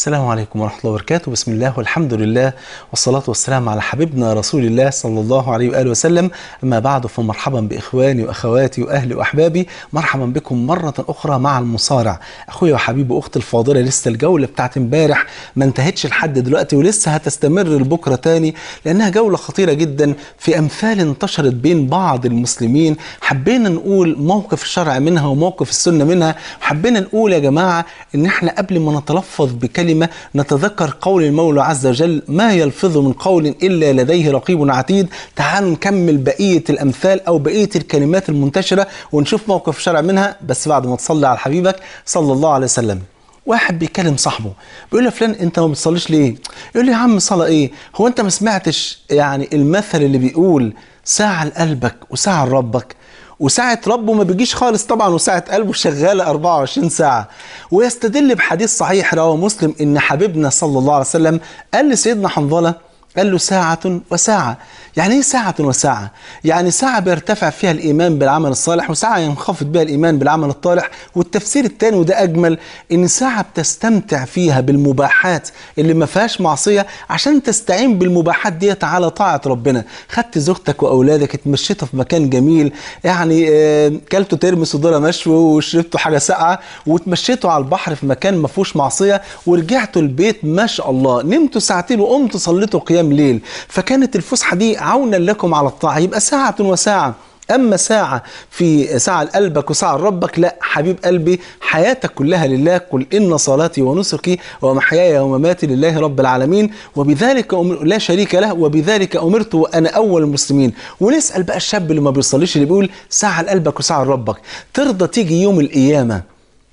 السلام عليكم ورحمة الله وبركاته بسم الله والحمد لله والصلاة والسلام على حبيبنا رسول الله صلى الله عليه وآله وسلم أما بعد فمرحبا بإخواني وأخواتي وأهلي وأحبابي مرحبا بكم مرة أخرى مع المصارع أخويا وحبيبي وأختي الفاضلة لسه الجولة بتاعت امبارح ما انتهتش لحد دلوقتي ولسه هتستمر لبكرة تاني لأنها جولة خطيرة جدا في أمثال انتشرت بين بعض المسلمين حبينا نقول موقف الشرع منها وموقف السنة منها وحبينا نقول يا جماعة إن احنا قبل ما نتلفظ بكلمة الكلمة نتذكر قول المولى عز وجل ما يلفظ من قول إلا لديه رقيب عتيد تعالوا نكمل بقية الأمثال أو بقية الكلمات المنتشرة ونشوف موقف شرع منها بس بعد ما تصلي على حبيبك صلى الله عليه وسلم واحد بيكلم صاحبه بيقول له فلان انت ما بتصليش ليه يقول لي يا عم صلاه ايه هو انت ما سمعتش يعني المثل اللي بيقول ساعه لقلبك وساعه لربك وساعة ربه ما بيجيش خالص طبعا وساعة قلبه شغالة 24 ساعة ويستدل بحديث صحيح رواه مسلم إن حبيبنا صلى الله عليه وسلم قال لسيدنا حنظلة قال له ساعة وساعة يعني ايه ساعة وساعة يعني ساعة بيرتفع فيها الإيمان بالعمل الصالح وساعة ينخفض بها الإيمان بالعمل الطالح والتفسير الثاني وده أجمل إن ساعة بتستمتع فيها بالمباحات اللي ما فيهاش معصية عشان تستعين بالمباحات ديت على طاعة ربنا خدت زوجتك وأولادك اتمشيتوا في مكان جميل يعني آه، كلتوا ترمس وضرة مشوي وشربتوا حاجة ساقعة واتمشيتوا على البحر في مكان ما فيهوش معصية ورجعتوا البيت ما شاء الله نمتوا ساعتين وقمتوا صليتوا قيام قيام ليل فكانت الفسحة دي عونا لكم على الطاعة يبقى ساعة وساعة أما ساعة في ساعة لقلبك وساعة لربك لا حبيب قلبي حياتك كلها لله قل إن صلاتي ونسكي ومحياي ومماتي لله رب العالمين وبذلك أمر... لا شريك له وبذلك أمرت وأنا أول المسلمين ونسأل بقى الشاب اللي ما بيصليش اللي بيقول ساعة لقلبك وساعة لربك ترضى تيجي يوم القيامة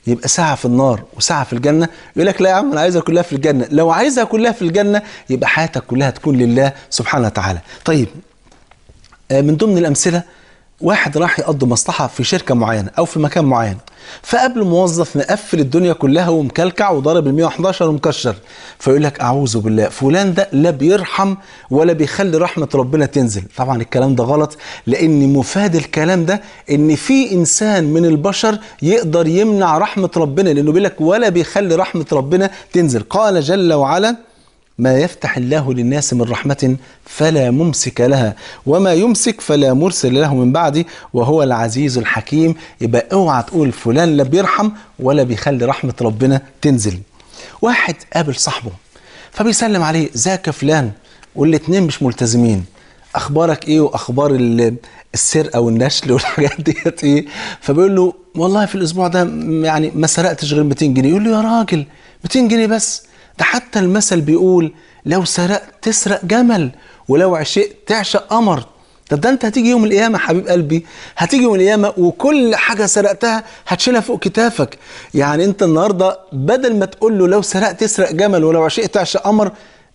يبقى ساعة في النار وساعة في الجنة يقول لك لا يا عم أنا عايزها كلها في الجنة لو عايزها كلها في الجنة يبقى حياتك كلها تكون لله سبحانه وتعالى طيب آه، من ضمن الأمثلة واحد راح يقضي مصلحة في شركة معينة أو في مكان معين فقبل موظف مقفل الدنيا كلها ومكلكع وضارب ال 111 ومكشر فيقول لك اعوذ بالله فلان ده لا بيرحم ولا بيخلي رحمه ربنا تنزل طبعا الكلام ده غلط لان مفاد الكلام ده ان في انسان من البشر يقدر يمنع رحمه ربنا لانه بيقول لك ولا بيخلي رحمه ربنا تنزل قال جل وعلا ما يفتح الله للناس من رحمة فلا ممسك لها وما يمسك فلا مرسل له من بعده وهو العزيز الحكيم يبقى اوعى تقول فلان لا بيرحم ولا بيخلي رحمة ربنا تنزل واحد قابل صاحبه فبيسلم عليه زاك يا فلان والاتنين مش ملتزمين اخبارك ايه واخبار السرقه والنشل والحاجات ديت ايه فبيقول له والله في الاسبوع ده يعني ما سرقتش غير 200 جنيه يقول له يا راجل 200 جنيه بس ده حتى المثل بيقول لو سرقت تسرق جمل ولو عشقت تعشق قمر طب ده انت هتيجي يوم القيامه حبيب قلبي هتيجي يوم القيامه وكل حاجه سرقتها هتشيلها فوق كتافك يعني انت النهارده بدل ما تقول له لو سرقت تسرق جمل ولو عشقت تعشق قمر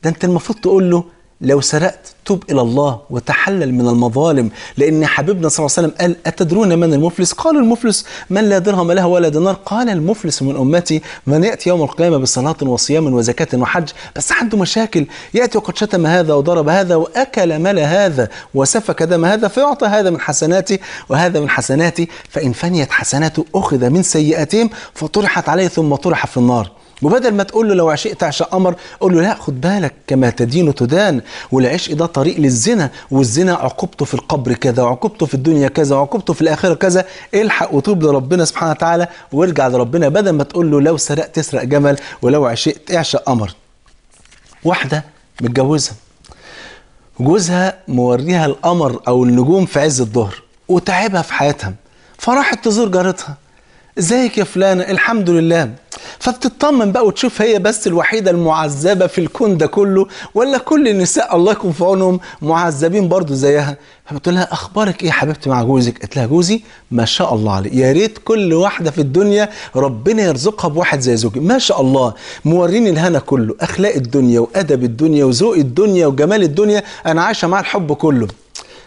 ده انت المفروض تقول له لو سرقت تب إلى الله وتحلل من المظالم لأن حبيبنا صلى الله عليه وسلم قال أتدرون من المفلس؟ قال المفلس من لا درهم له ولا دينار قال المفلس من أمتي من يأتي يوم القيامة بصلاة وصيام وزكاة وحج بس عنده مشاكل يأتي وقد شتم هذا وضرب هذا وأكل مال هذا وسفك دم هذا فيعطى هذا من حسناتي وهذا من حسناتي فإن فنيت حسناته أخذ من سيئاتهم فطرحت عليه ثم طرح في النار وبدل ما تقول له لو عشقت عشاء قمر قول له لا خد بالك كما تدين تدان والعشق ده طريق للزنا والزنا عقوبته في القبر كذا وعقوبته في الدنيا كذا وعقوبته في الاخره كذا الحق وتوب لربنا سبحانه وتعالى وارجع لربنا بدل ما تقول له لو سرقت اسرق جمل ولو عشقت اعشق قمر واحده متجوزه جوزها موريها القمر او النجوم في عز الظهر وتعبها في حياتها فراحت تزور جارتها ازيك يا فلانة الحمد لله فبتطمن بقى وتشوف هي بس الوحيدة المعذبة في الكون ده كله ولا كل النساء الله يكون في عونهم معذبين برضو زيها فبتقول لها اخبارك ايه يا حبيبتي مع جوزك قالت لها جوزي ما شاء الله عليه يا ريت كل واحدة في الدنيا ربنا يرزقها بواحد زي زوجي ما شاء الله موريني الهنا كله اخلاق الدنيا وادب الدنيا وذوق الدنيا وجمال الدنيا انا عايشة مع الحب كله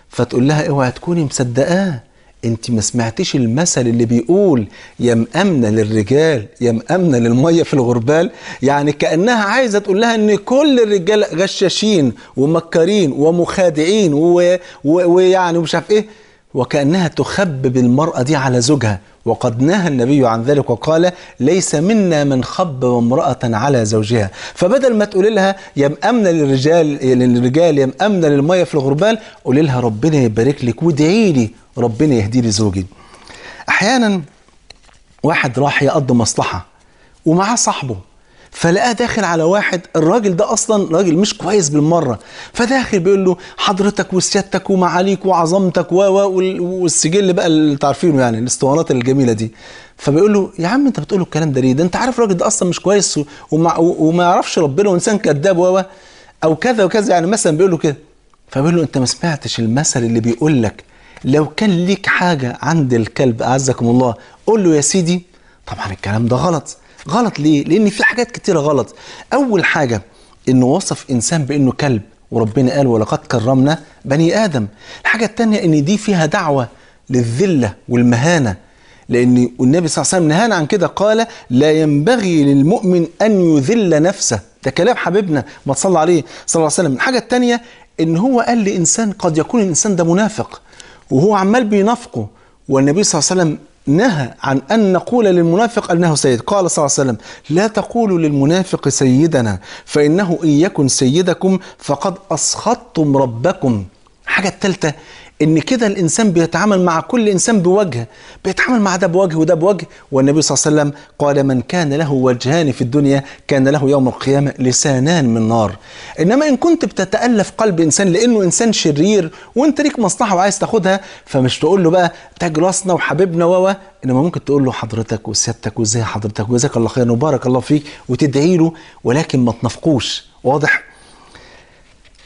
فتقول لها اوعي تكوني مصدقاه انت ما سمعتيش المثل اللي بيقول يا مأمنة للرجال يا مأمنة للميه في الغربال يعني كانها عايزه تقول لها ان كل الرجال غشاشين ومكارين ومخادعين ويعني ومش عارف ايه وكانها تخبب المراه دي على زوجها وقد نهى النبي عن ذلك وقال ليس منا من خبب امرأة على زوجها فبدل ما تقول لها يا مأمنة للرجال للرجال يا مأمنة للمية في الغربال قولي لها ربنا يبارك لك وادعي لي ربنا يهدي لي زوجي احيانا واحد راح يقضي مصلحه ومعاه صاحبه فلقاه داخل على واحد الراجل ده اصلا راجل مش كويس بالمره فداخل بيقول له حضرتك وسيادتك ومعاليك وعظمتك و و والسجل بقى اللي تعرفينه يعني الاسطوانات الجميله دي فبيقول له يا عم انت بتقول له الكلام ده ليه ده انت عارف الراجل ده اصلا مش كويس وما, وما يعرفش ربنا وانسان كذاب و او كذا وكذا يعني مثلا بيقول له كده فبيقول له انت ما سمعتش المثل اللي بيقول لك لو كان ليك حاجة عند الكلب أعزكم الله قول له يا سيدي طبعا الكلام ده غلط غلط ليه؟ لأن في حاجات كتيرة غلط أول حاجة إنه وصف إنسان بإنه كلب وربنا قال ولقد كرمنا بني آدم الحاجة التانية إن دي فيها دعوة للذلة والمهانة لأن النبي صلى الله عليه وسلم نهانا عن كده قال لا ينبغي للمؤمن أن يذل نفسه ده كلام حبيبنا ما تصلى عليه صلى الله عليه وسلم الحاجة التانية إن هو قال لإنسان قد يكون الإنسان ده منافق وهو عمال بينافقه والنبي صلى الله عليه وسلم نهى عن أن نقول للمنافق أنه سيد قال صلى الله عليه وسلم لا تقولوا للمنافق سيدنا فإنه إن يكن سيدكم فقد أسخطتم ربكم الحاجة الثالثة ان كده الانسان بيتعامل مع كل انسان بوجه بيتعامل مع ده بوجه وده بوجه والنبي صلى الله عليه وسلم قال من كان له وجهان في الدنيا كان له يوم القيامه لسانان من نار انما ان كنت بتتالف قلب انسان لانه انسان شرير وانت ليك مصلحه وعايز تاخدها فمش تقول له بقى تاج راسنا وحبيبنا و انما ممكن تقول له حضرتك وسيادتك وازاي حضرتك وجزاك الله خير وبارك الله فيك وتدعي له ولكن ما تنافقوش واضح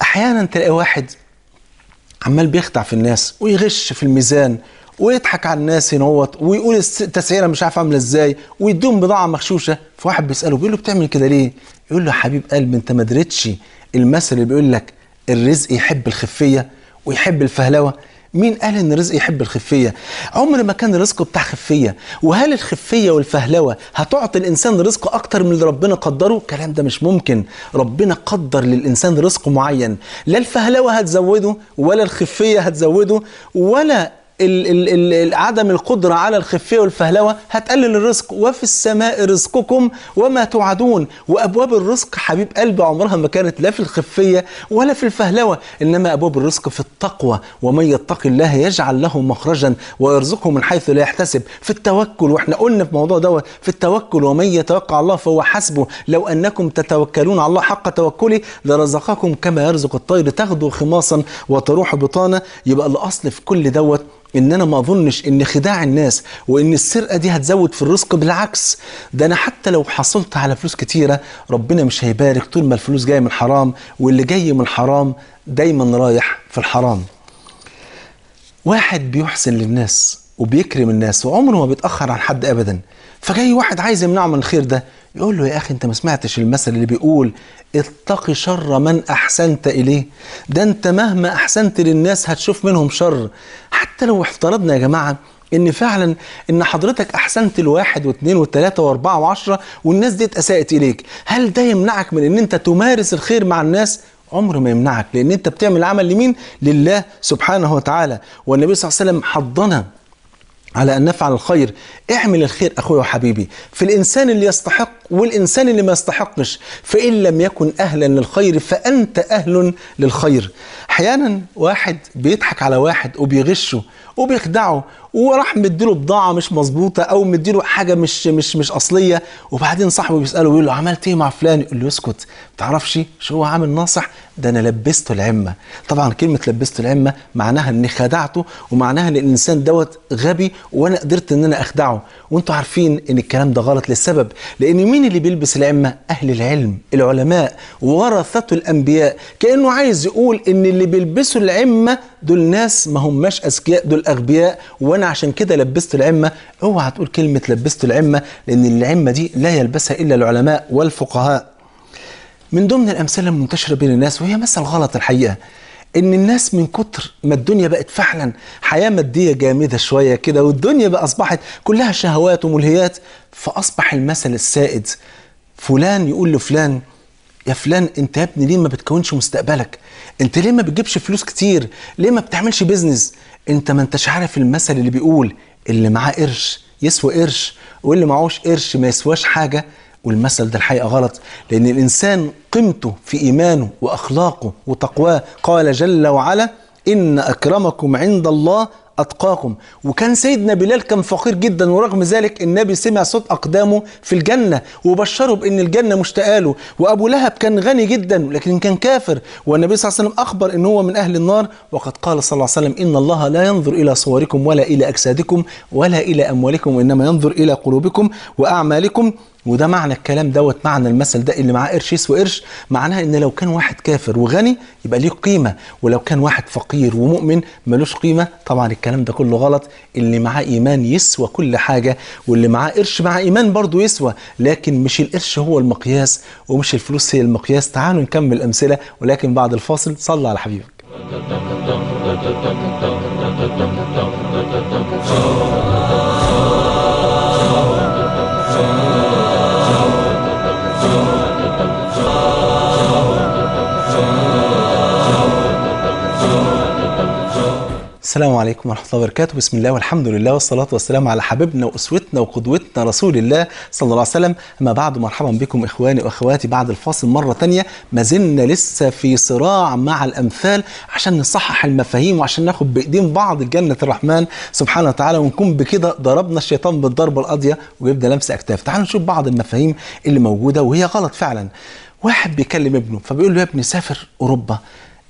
احيانا تلاقي واحد عمال بيخدع في الناس ويغش في الميزان ويضحك على الناس ينوط ويقول التسعيره مش عارف عامله ازاي ويديهم بضاعه مغشوشه فواحد بيساله بيقول له بتعمل كده ليه؟ يقول له يا حبيب قلب انت ما المثل اللي بيقول لك الرزق يحب الخفيه ويحب الفهلوه مين قال ان رزق يحب الخفيه عمر ما كان رزقه بتاع خفيه وهل الخفيه والفهلوه هتعطي الانسان رزقه اكتر من اللي ربنا قدره الكلام ده مش ممكن ربنا قدر للانسان رزق معين لا الفهلوه هتزوده ولا الخفيه هتزوده ولا ال ال عدم القدرة على الخفية والفهلوة هتقلل الرزق وفي السماء رزقكم وما توعدون وأبواب الرزق حبيب قلبي عمرها ما كانت لا في الخفية ولا في الفهلوة إنما أبواب الرزق في التقوى ومن يتق الله يجعل له مخرجا ويرزقه من حيث لا يحتسب في التوكل وإحنا قلنا في موضوع دوت في التوكل ومن يتوقع الله فهو حسبه لو أنكم تتوكلون على الله حق توكله لرزقكم كما يرزق الطير تغدو خماصا وتروح بطانة يبقى الأصل في كل دوت ان انا ما اظنش ان خداع الناس وان السرقه دي هتزود في الرزق بالعكس ده انا حتى لو حصلت على فلوس كتيره ربنا مش هيبارك طول ما الفلوس جايه من حرام واللي جاي من حرام دايما رايح في الحرام واحد بيحسن للناس وبيكرم الناس وعمره ما بيتاخر عن حد ابدا فجاي واحد عايز يمنعه من الخير ده يقول له يا اخي انت ما سمعتش المثل اللي بيقول اتق شر من احسنت اليه ده انت مهما احسنت للناس هتشوف منهم شر حتى لو افترضنا يا جماعه ان فعلا ان حضرتك احسنت الواحد واثنين وثلاثه واربعه وعشره والناس دي اساءت اليك هل ده يمنعك من ان انت تمارس الخير مع الناس عمر ما يمنعك لان انت بتعمل عمل لمين لله سبحانه وتعالى والنبي صلى الله عليه وسلم حضنا على أن نفعل الخير اعمل الخير اخويا وحبيبي في الإنسان اللي يستحق والإنسان اللي ما يستحقش فإن لم يكن أهلا للخير فأنت أهل للخير احيانا واحد بيضحك على واحد وبيغشه وبيخدعه وراح مديله بضاعه مش مظبوطه او مديله حاجه مش مش مش اصليه وبعدين صاحبه بيساله بيقول له عملت ايه مع فلان يقول له اسكت ما تعرفش شو هو عامل ناصح ده انا لبسته العمه طبعا كلمه لبسته العمه معناها اني خدعته ومعناها ان الانسان دوت غبي وانا قدرت ان انا اخدعه وانتوا عارفين ان الكلام ده غلط للسبب لان مين اللي بيلبس العمه اهل العلم العلماء ورثه الانبياء كانه عايز يقول ان اللي بيلبسوا العمة دول ناس ما هماش أذكياء دول أغبياء وأنا عشان كده لبست العمة اوعى تقول كلمة لبست العمة لأن العمة دي لا يلبسها إلا العلماء والفقهاء من ضمن الأمثلة المنتشرة بين الناس وهي مثل غلط الحقيقة ان الناس من كتر ما الدنيا بقت فعلا حياه ماديه جامده شويه كده والدنيا بقى اصبحت كلها شهوات وملهيات فاصبح المثل السائد فلان يقول لفلان يا فلان انت يا ابني ليه ما بتكونش مستقبلك انت ليه ما بتجيبش فلوس كتير ليه ما بتعملش بيزنس انت ما انتش عارف المثل اللي بيقول اللي معاه قرش يسوى قرش واللي معهوش قرش ما يسواش حاجه والمثل ده الحقيقه غلط لان الانسان قيمته في ايمانه واخلاقه وتقواه قال جل وعلا ان اكرمكم عند الله أتقاكم وكان سيدنا بلال كان فقير جدا ورغم ذلك النبي سمع صوت أقدامه في الجنة وبشره بأن الجنة مشتاقة له وأبو لهب كان غني جدا لكن كان كافر والنبي صلى الله عليه وسلم أخبر أن هو من أهل النار وقد قال صلى الله عليه وسلم إن الله لا ينظر إلى صوركم ولا إلى أجسادكم ولا إلى أموالكم وإنما ينظر إلى قلوبكم وأعمالكم وده معنى الكلام دوت معنى المثل ده اللي معاه قرش يسوى قرش معناها ان لو كان واحد كافر وغني يبقى ليه قيمه ولو كان واحد فقير ومؤمن ملوش قيمه طبعا الكلام ده كله غلط اللي معاه ايمان يسوى كل حاجه واللي معاه قرش مع ايمان برضه يسوى لكن مش القرش هو المقياس ومش الفلوس هي المقياس تعالوا نكمل امثله ولكن بعد الفاصل صلى على حبيبك السلام عليكم ورحمة الله وبركاته بسم الله والحمد لله والصلاة والسلام على حبيبنا وأسوتنا وقدوتنا رسول الله صلى الله عليه وسلم أما بعد مرحبا بكم إخواني وأخواتي بعد الفاصل مرة تانية ما زلنا لسه في صراع مع الأمثال عشان نصحح المفاهيم وعشان ناخد بإيدين بعض جنة الرحمن سبحانه وتعالى ونكون بكده ضربنا الشيطان بالضربة القاضية ويبدأ لمس أكتاف تعالوا نشوف بعض المفاهيم اللي موجودة وهي غلط فعلا واحد بيكلم ابنه فبيقول له يا ابني سافر أوروبا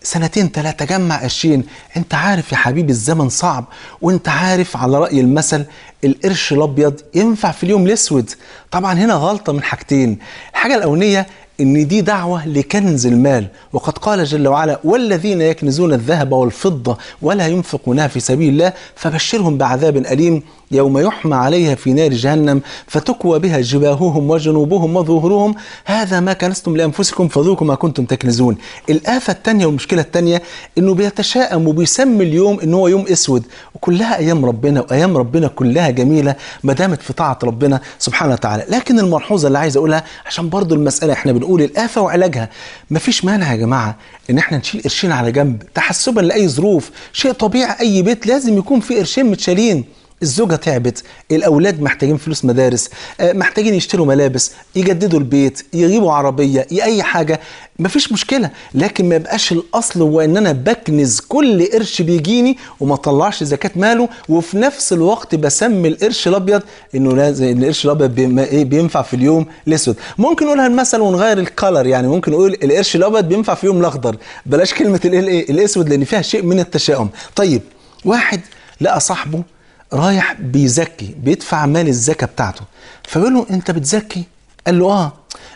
سنتين تلاتة جمع قرشين انت عارف يا حبيبي الزمن صعب وانت عارف على رأي المثل القرش الابيض ينفع في اليوم الاسود طبعا هنا غلطة من حاجتين الحاجة الاولانية ان دي دعوه لكنز المال وقد قال جل وعلا والذين يكنزون الذهب والفضه ولا ينفقونها في سبيل الله فبشرهم بعذاب اليم يوم يحمى عليها في نار جهنم فتكوى بها جباههم وجنوبهم وظهورهم هذا ما كنستم لانفسكم فذوقوا ما كنتم تكنزون الافه الثانيه والمشكله الثانيه انه بيتشائم وبيسمي اليوم ان هو يوم اسود وكلها ايام ربنا وايام ربنا كلها جميله ما دامت في طاعه ربنا سبحانه وتعالى لكن الملحوظه اللي عايز اقولها عشان برضو المساله احنا بنقول يقول الآفة وعلاجها مفيش مانع يا جماعة إن احنا نشيل قرشين على جنب تحسبا لأي ظروف شيء طبيعي أي بيت لازم يكون فيه قرشين متشالين الزوجه تعبت الاولاد محتاجين فلوس مدارس آه، محتاجين يشتروا ملابس يجددوا البيت يجيبوا عربيه اي حاجه مفيش مشكله لكن ما يبقاش الاصل هو ان انا بكنز كل قرش بيجيني وما اطلعش زكاه ماله وفي نفس الوقت بسمي القرش الابيض انه لازم القرش الابيض إيه، بينفع في اليوم الاسود ممكن نقولها المثل ونغير الكلر يعني ممكن نقول القرش الابيض بينفع في يوم الاخضر بلاش كلمه الايه الاسود لان فيها شيء من التشاؤم طيب واحد لقى صاحبه رايح بيزكي بيدفع مال الزكاه بتاعته فبيقول له انت بتزكي قال له اه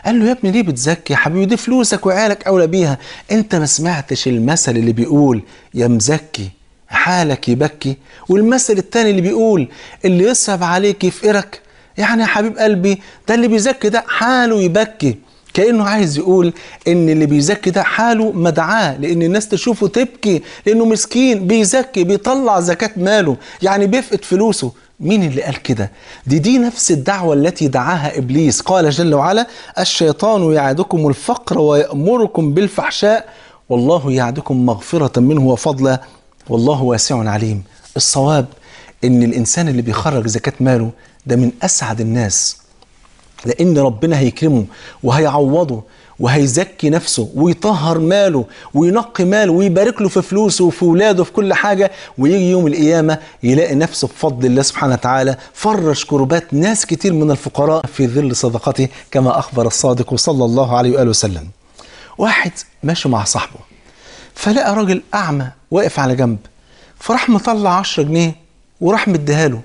قال له يا ابني ليه بتزكي يا حبيبي دي فلوسك وعيالك اولى بيها انت ما سمعتش المثل اللي بيقول يا مزكي حالك يبكي والمثل التاني اللي بيقول اللي يصعب عليك يفقرك يعني يا حبيب قلبي ده اللي بيزكي ده حاله يبكي كانه عايز يقول ان اللي بيزكي ده حاله مدعاه لان الناس تشوفه تبكي لانه مسكين بيزكي بيطلع زكاه ماله يعني بيفقد فلوسه مين اللي قال كده دي دي نفس الدعوه التي دعاها ابليس قال جل وعلا الشيطان يعدكم الفقر ويامركم بالفحشاء والله يعدكم مغفره منه وفضلا والله واسع عليم الصواب ان الانسان اللي بيخرج زكاه ماله ده من اسعد الناس لأن ربنا هيكرمه وهيعوضه وهيزكي نفسه ويطهر ماله وينقي ماله ويبارك له في فلوسه وفي ولاده وفي كل حاجة ويجي يوم القيامة يلاقي نفسه بفضل الله سبحانه وتعالى فرش كربات ناس كتير من الفقراء في ظل صدقته كما أخبر الصادق صلى الله عليه وآله وسلم واحد ماشي مع صاحبه فلقى راجل أعمى واقف على جنب فراح مطلع 10 جنيه وراح مديها له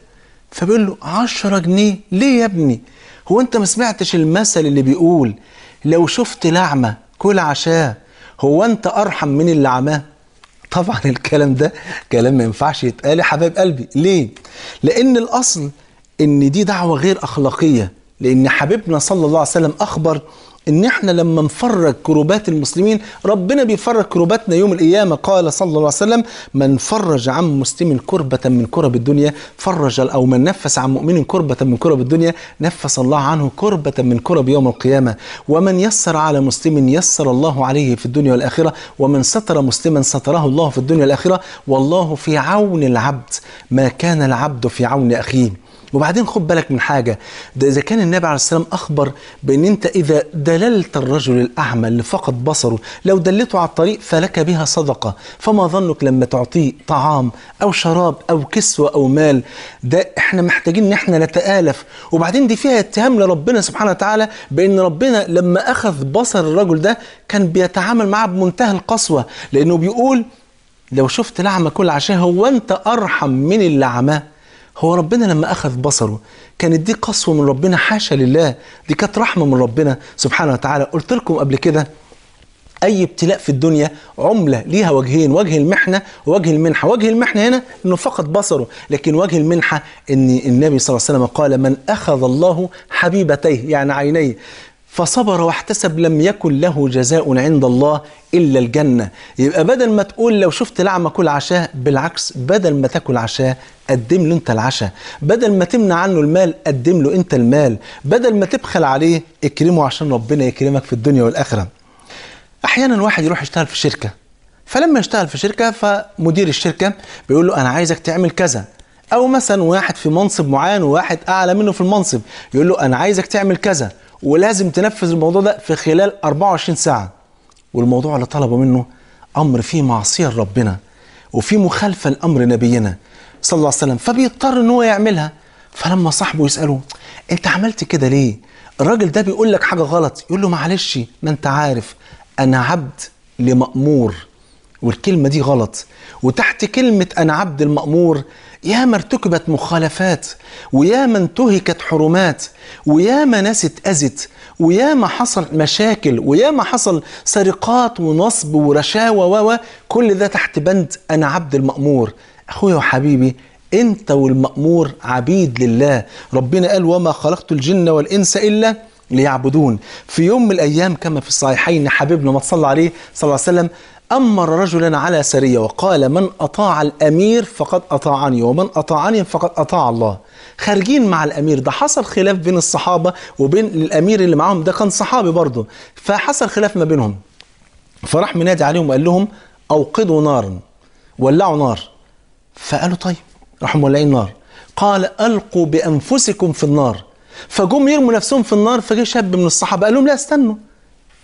فبيقول له 10 جنيه ليه يا ابني؟ هو انت ما سمعتش المثل اللي بيقول لو شفت لعمة كل عشاه هو انت ارحم من اللي عماه طبعا الكلام ده كلام ما ينفعش يتقال يا حبايب قلبي ليه لان الاصل ان دي دعوه غير اخلاقيه لان حبيبنا صلى الله عليه وسلم اخبر ان احنا لما نفرج كروبات المسلمين ربنا بيفرج كروباتنا يوم القيامه قال صلى الله عليه وسلم من فرج عن مسلم كربه من كرب الدنيا فرج او من نفس عن مؤمن كربه من كرب الدنيا نفس الله عنه كربه من كرب يوم القيامه ومن يسر على مسلم يسر الله عليه في الدنيا والاخره ومن ستر مسلما ستره الله في الدنيا والاخره والله في عون العبد ما كان العبد في عون اخيه وبعدين خد بالك من حاجة ده إذا كان النبي عليه السلام أخبر بأن أنت إذا دللت الرجل الأعمى اللي فقد بصره لو دلته على الطريق فلك بها صدقة فما ظنك لما تعطيه طعام أو شراب أو كسوة أو مال ده إحنا محتاجين إن إحنا نتآلف وبعدين دي فيها اتهام لربنا سبحانه وتعالى بأن ربنا لما أخذ بصر الرجل ده كان بيتعامل معاه بمنتهى القسوة لأنه بيقول لو شفت لعمة كل عشان هو أنت أرحم من اللي عماه هو ربنا لما أخذ بصره كانت دي قسوة من ربنا حاشا لله دي كانت رحمة من ربنا سبحانه وتعالى قلت لكم قبل كده أي ابتلاء في الدنيا عملة ليها وجهين وجه المحنة ووجه المنحة وجه المحنة هنا أنه فقد بصره لكن وجه المنحة أن النبي صلى الله عليه وسلم قال من أخذ الله حبيبتيه يعني عينيه فصبر واحتسب لم يكن له جزاء عند الله إلا الجنة يبقى بدل ما تقول لو شفت لعمة كل عشاء بالعكس بدل ما تاكل عشاء قدم له انت العشاء بدل ما تمنع عنه المال قدم له انت المال بدل ما تبخل عليه اكرمه عشان ربنا يكرمك في الدنيا والآخرة أحيانا واحد يروح يشتغل في شركة فلما يشتغل في شركة فمدير الشركة بيقول له أنا عايزك تعمل كذا أو مثلا واحد في منصب معين وواحد أعلى منه في المنصب يقول له أنا عايزك تعمل كذا ولازم تنفذ الموضوع ده في خلال 24 ساعه والموضوع اللي طلبوا منه امر فيه معصيه لربنا وفيه مخالفه لامر نبينا صلى الله عليه وسلم فبيضطر ان هو يعملها فلما صاحبه يساله انت عملت كده ليه الراجل ده بيقول لك حاجه غلط يقول له معلش ما انت عارف انا عبد لمامور والكلمه دي غلط وتحت كلمه انا عبد المامور ياما ارتكبت مخالفات وياما انتهكت حرمات وياما ناس اتأذت وياما حصل مشاكل وياما حصل سرقات ونصب ورشاوى و كل ده تحت بند أنا عبد المأمور أخويا وحبيبي أنت والمأمور عبيد لله ربنا قال وما خلقت الجن والإنس إلا ليعبدون في يوم من الأيام كما في الصحيحين حبيبنا ما تصلى عليه صلى الله عليه وسلم أمر رجلا على سرية وقال من أطاع الأمير فقد أطاعني ومن أطاعني فقد أطاع الله خارجين مع الأمير ده حصل خلاف بين الصحابة وبين الأمير اللي معاهم ده كان صحابي برضه فحصل خلاف ما بينهم فراح منادي عليهم وقال لهم أوقدوا نارا ولعوا نار فقالوا طيب راحوا مولعين نار قال ألقوا بأنفسكم في النار فجم يرموا نفسهم في النار فجه شاب من الصحابة قال لهم لا استنوا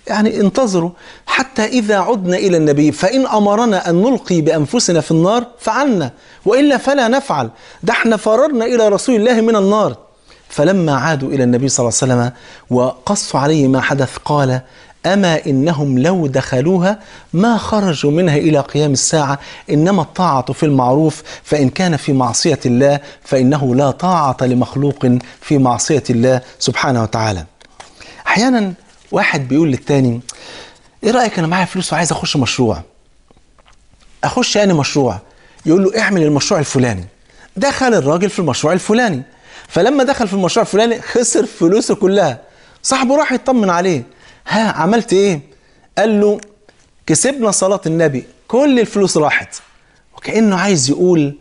يعني انتظروا حتى إذا عدنا إلى النبي فإن أمرنا أن نلقي بأنفسنا في النار فعلنا وإلا فلا نفعل ده احنا فررنا إلى رسول الله من النار فلما عادوا إلى النبي صلى الله عليه وسلم وقصوا عليه ما حدث قال أما إنهم لو دخلوها ما خرجوا منها إلى قيام الساعة إنما الطاعة في المعروف فإن كان في معصية الله فإنه لا طاعة لمخلوق في معصية الله سبحانه وتعالى أحيانا واحد بيقول للتاني ايه رايك انا معايا فلوس وعايز اخش مشروع اخش يعني مشروع يقول له اعمل المشروع الفلاني دخل الراجل في المشروع الفلاني فلما دخل في المشروع الفلاني خسر فلوسه كلها صاحبه راح يطمن عليه ها عملت ايه قال له كسبنا صلاة النبي كل الفلوس راحت وكأنه عايز يقول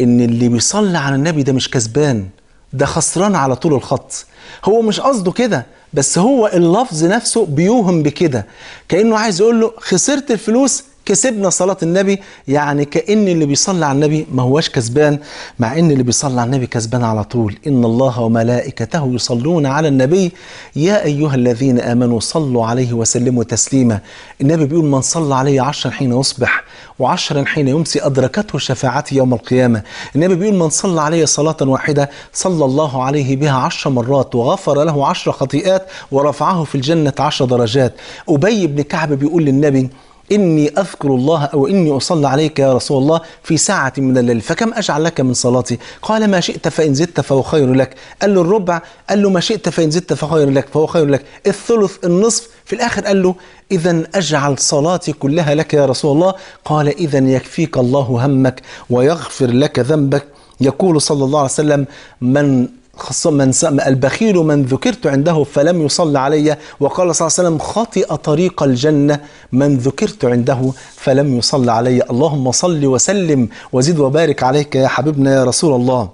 ان اللي بيصلي على النبي ده مش كسبان ده خسران على طول الخط هو مش قصده كده بس هو اللفظ نفسه بيوهم بكده كانه عايز يقول له خسرت الفلوس كسبنا صلاة النبي يعني كأن اللي بيصلي على النبي ما هواش كسبان مع أن اللي بيصلي على النبي كسبان على طول إن الله وملائكته يصلون على النبي يا أيها الذين آمنوا صلوا عليه وسلموا تسليما النبي بيقول من صلى عليه عشرا حين يصبح وعشرا حين يمسي أدركته شفاعتي يوم القيامة النبي بيقول من صلى عليه صلاة واحدة صلى الله عليه بها عشر مرات وغفر له عشر خطيئات ورفعه في الجنة عشر درجات أبي بن كعب بيقول للنبي إني أذكر الله أو إني أصلي عليك يا رسول الله في ساعة من الليل فكم أجعل لك من صلاتي قال ما شئت فإن زدت فهو خير لك قال له الربع قال له ما شئت فإن زدت فهو خير لك فهو خير لك الثلث النصف في الآخر قال له إذا أجعل صلاتي كلها لك يا رسول الله قال إذا يكفيك الله همك ويغفر لك ذنبك يقول صلى الله عليه وسلم من خاصة من البخيل من ذكرت عنده فلم يصل علي وقال صلى الله عليه وسلم خطئ طريق الجنة من ذكرت عنده فلم يصل علي اللهم صل وسلم وزد وبارك عليك يا حبيبنا يا رسول الله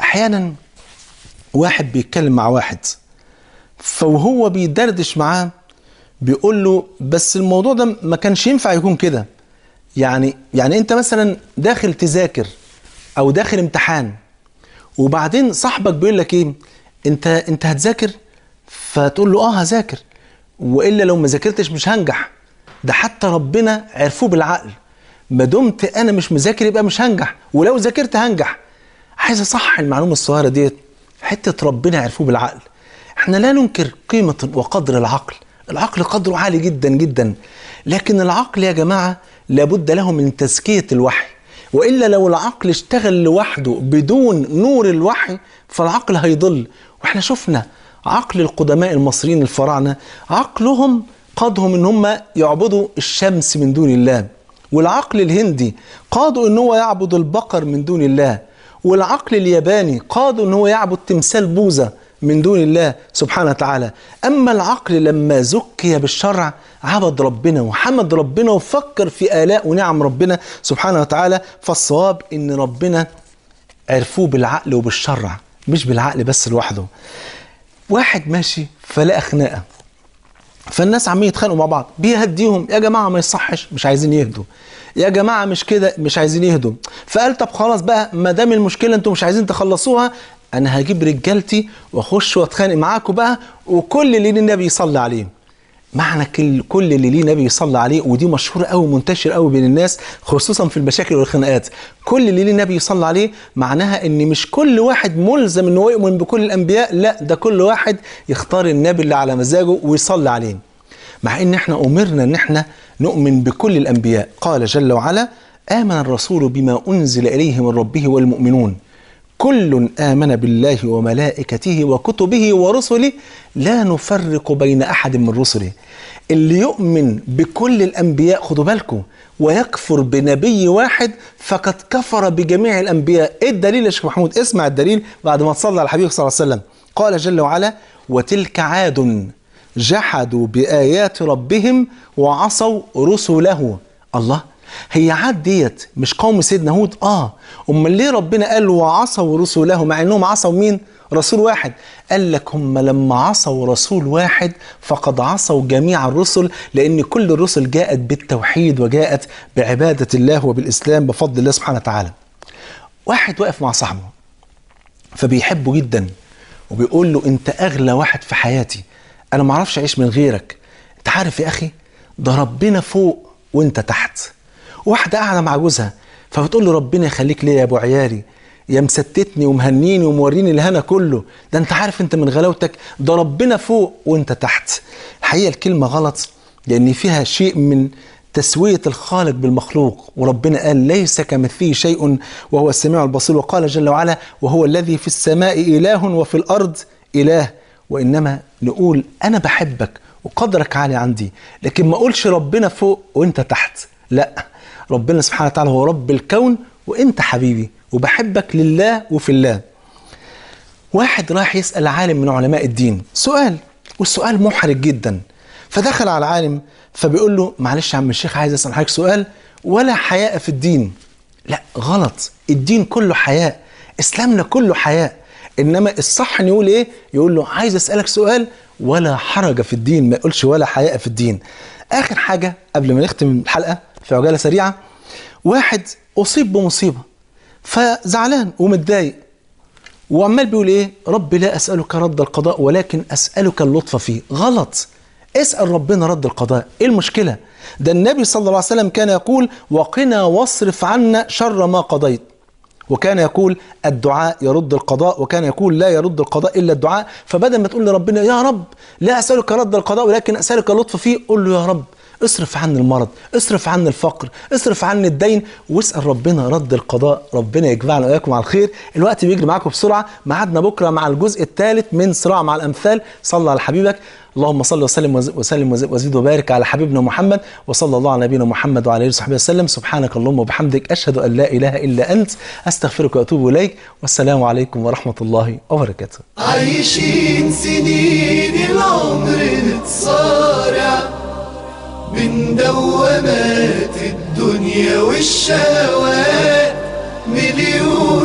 أحيانا واحد بيتكلم مع واحد فهو بيدردش معاه بيقول له بس الموضوع ده ما كانش ينفع يكون كده يعني يعني انت مثلا داخل تذاكر او داخل امتحان وبعدين صاحبك بيقول لك ايه انت انت هتذاكر فتقول له اه هذاكر والا لو ما ذاكرتش مش هنجح ده حتى ربنا عرفوه بالعقل ما دمت انا مش مذاكر يبقى مش هنجح ولو ذاكرت هنجح عايز اصحح المعلومه الصغيره ديت حته ربنا عرفوه بالعقل احنا لا ننكر قيمه وقدر العقل العقل قدره عالي جدا جدا لكن العقل يا جماعه لابد له من تزكيه الوحي والا لو العقل اشتغل لوحده بدون نور الوحي فالعقل هيضل واحنا شفنا عقل القدماء المصريين الفراعنه عقلهم قادهم ان هم يعبدوا الشمس من دون الله والعقل الهندي قادوا ان هو يعبد البقر من دون الله والعقل الياباني قادوا ان هو يعبد تمثال بوذا من دون الله سبحانه وتعالى أما العقل لما زكي بالشرع عبد ربنا وحمد ربنا وفكر في آلاء ونعم ربنا سبحانه وتعالى فالصواب إن ربنا عرفوه بالعقل وبالشرع مش بالعقل بس لوحده واحد ماشي فلقى خناقه فالناس عم يتخانقوا مع بعض بيهديهم يا جماعه ما يصحش مش عايزين يهدوا يا جماعه مش كده مش عايزين يهدوا فقال طب خلاص بقى ما دام المشكله انتوا مش عايزين تخلصوها انا هجيب رجالتي واخش واتخانق معاكم بقى وكل اللي ليه النبي يصلي عليه معنى كل اللي ليه نبي يصلي عليه ودي مشهوره قوي منتشر قوي بين الناس خصوصا في المشاكل والخناقات كل اللي ليه نبي يصلي عليه معناها ان مش كل واحد ملزم ان هو يؤمن بكل الانبياء لا ده كل واحد يختار النبي اللي على مزاجه ويصلي عليه مع ان احنا امرنا ان احنا نؤمن بكل الانبياء قال جل وعلا امن الرسول بما انزل اليه من ربه والمؤمنون كل آمن بالله وملائكته وكتبه ورسله لا نفرق بين أحد من رسله اللي يؤمن بكل الأنبياء خدوا بالكم ويكفر بنبي واحد فقد كفر بجميع الأنبياء إيه الدليل يا شيخ محمود اسمع الدليل بعد ما تصلى على الحبيب صلى الله عليه وسلم قال جل وعلا وتلك عاد جحدوا بآيات ربهم وعصوا رسله الله هي عاد ديت مش قوم سيدنا هود اه امال ليه ربنا قال وعصوا رسله مع انهم عصوا مين رسول واحد قال لك هم لما عصوا رسول واحد فقد عصوا جميع الرسل لان كل الرسل جاءت بالتوحيد وجاءت بعباده الله وبالاسلام بفضل الله سبحانه وتعالى واحد واقف مع صاحبه فبيحبه جدا وبيقول له انت اغلى واحد في حياتي انا ما اعرفش اعيش من غيرك انت عارف يا اخي ده ربنا فوق وانت تحت واحده قاعده مع جوزها فبتقول له ربنا يخليك ليا يا ابو عيالي يا مستتني ومهنيني وموريني الهنا كله ده انت عارف انت من غلاوتك ده ربنا فوق وانت تحت الحقيقه الكلمه غلط لان فيها شيء من تسوية الخالق بالمخلوق وربنا قال ليس كمثله شيء وهو السميع البصير وقال جل وعلا وهو الذي في السماء إله وفي الأرض إله وإنما نقول أنا بحبك وقدرك عالي عندي لكن ما أقولش ربنا فوق وإنت تحت لأ ربنا سبحانه وتعالى هو رب الكون وانت حبيبي وبحبك لله وفي الله واحد راح يسأل عالم من علماء الدين سؤال والسؤال محرج جدا فدخل على العالم فبيقول له معلش يا عم الشيخ عايز اسال حضرتك سؤال ولا حياء في الدين لا غلط الدين كله حياء اسلامنا كله حياء انما الصح ان يقول ايه يقول له عايز اسالك سؤال ولا حرج في الدين ما يقولش ولا حياء في الدين اخر حاجه قبل ما نختم الحلقه في عجاله سريعه واحد اصيب بمصيبه فزعلان ومتضايق وعمال بيقول ايه رب لا اسالك رد القضاء ولكن اسالك اللطف فيه غلط اسال ربنا رد القضاء ايه المشكله ده النبي صلى الله عليه وسلم كان يقول وقنا واصرف عنا شر ما قضيت وكان يقول الدعاء يرد القضاء وكان يقول لا يرد القضاء الا الدعاء فبدل ما تقول لربنا يا رب لا اسالك رد القضاء ولكن اسالك اللطف فيه قول له يا رب اصرف عن المرض اصرف عن الفقر اصرف عن الدين واسال ربنا رد القضاء ربنا يجمعنا واياكم على الخير الوقت بيجري معاكم بسرعه ميعادنا بكره مع الجزء الثالث من صراع مع الامثال صلى على حبيبك اللهم صل وسلم وسلم وزيد وبارك على حبيبنا محمد وصلى الله على نبينا محمد وعلى اله وصحبه وسلم سبحانك اللهم وبحمدك اشهد ان لا اله الا انت استغفرك واتوب اليك والسلام عليكم ورحمه الله وبركاته عايشين سنين العمر نتصارع من دوامات الدنيا والشهوات مليون